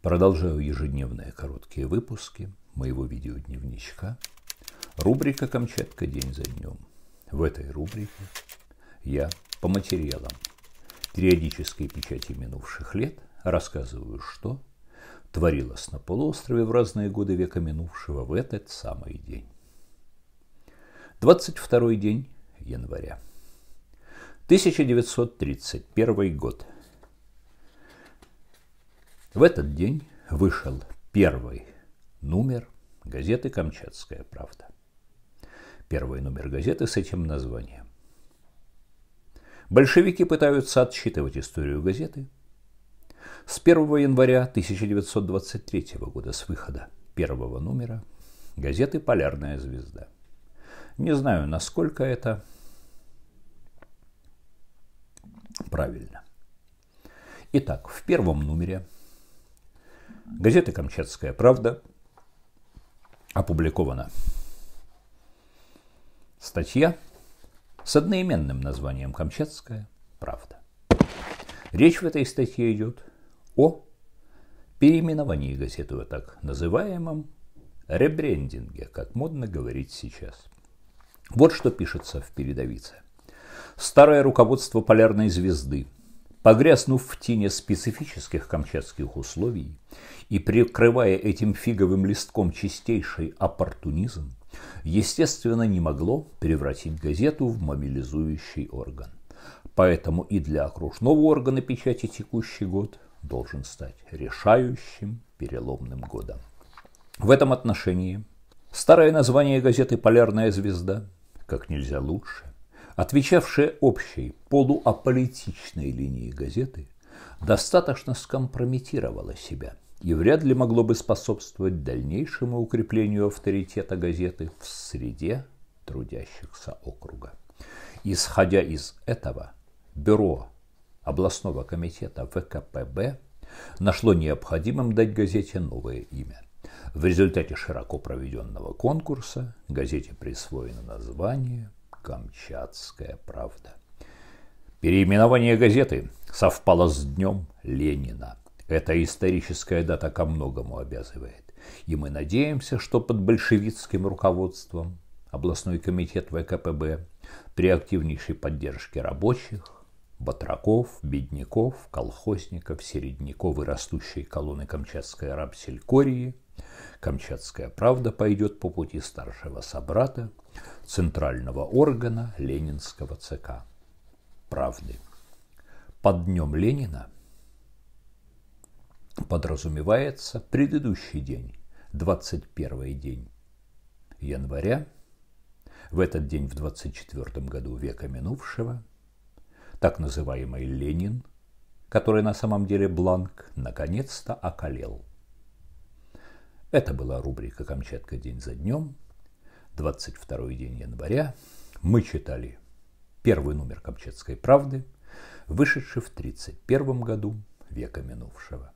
Продолжаю ежедневные короткие выпуски моего видеодневничка. Рубрика «Камчатка. День за днем». В этой рубрике я по материалам периодической печати минувших лет рассказываю, что творилось на полуострове в разные годы века минувшего в этот самый день. 22 день января. 1931 год – в этот день вышел первый номер газеты «Камчатская правда». Первый номер газеты с этим названием. Большевики пытаются отсчитывать историю газеты. С 1 января 1923 года, с выхода первого номера, газеты «Полярная звезда». Не знаю, насколько это правильно. Итак, в первом номере – Газета «Камчатская правда» опубликована статья с одноименным названием «Камчатская правда». Речь в этой статье идет о переименовании газеты в так называемом ребрендинге, как модно говорить сейчас. Вот что пишется в передовице. Старое руководство «Полярной звезды» Погрязнув в тени специфических камчатских условий и прикрывая этим фиговым листком чистейший оппортунизм, естественно, не могло превратить газету в мобилизующий орган. Поэтому и для окружного органа печати текущий год должен стать решающим переломным годом. В этом отношении старое название газеты «Полярная звезда» как нельзя лучше – отвечавшая общей полуаполитичной линии газеты, достаточно скомпрометировала себя и вряд ли могло бы способствовать дальнейшему укреплению авторитета газеты в среде трудящихся округа. Исходя из этого, бюро областного комитета ВКПБ нашло необходимым дать газете новое имя. В результате широко проведенного конкурса газете присвоено название – «Камчатская правда». Переименование газеты совпало с днем Ленина. Эта историческая дата ко многому обязывает. И мы надеемся, что под большевистским руководством областной комитет ВКПБ при активнейшей поддержке рабочих, батраков, бедняков, колхозников, середняков и растущей колонны Камчатской рабселькории – Камчатская правда пойдет по пути старшего собрата, центрального органа Ленинского ЦК. Правды. Под днем Ленина подразумевается предыдущий день, 21 день января, в этот день в 24 году века минувшего, так называемый Ленин, который на самом деле бланк, наконец-то околел – это была рубрика «Камчатка день за днем». 22 день января. Мы читали первый номер «Камчатской правды», вышедший в 31 году века минувшего.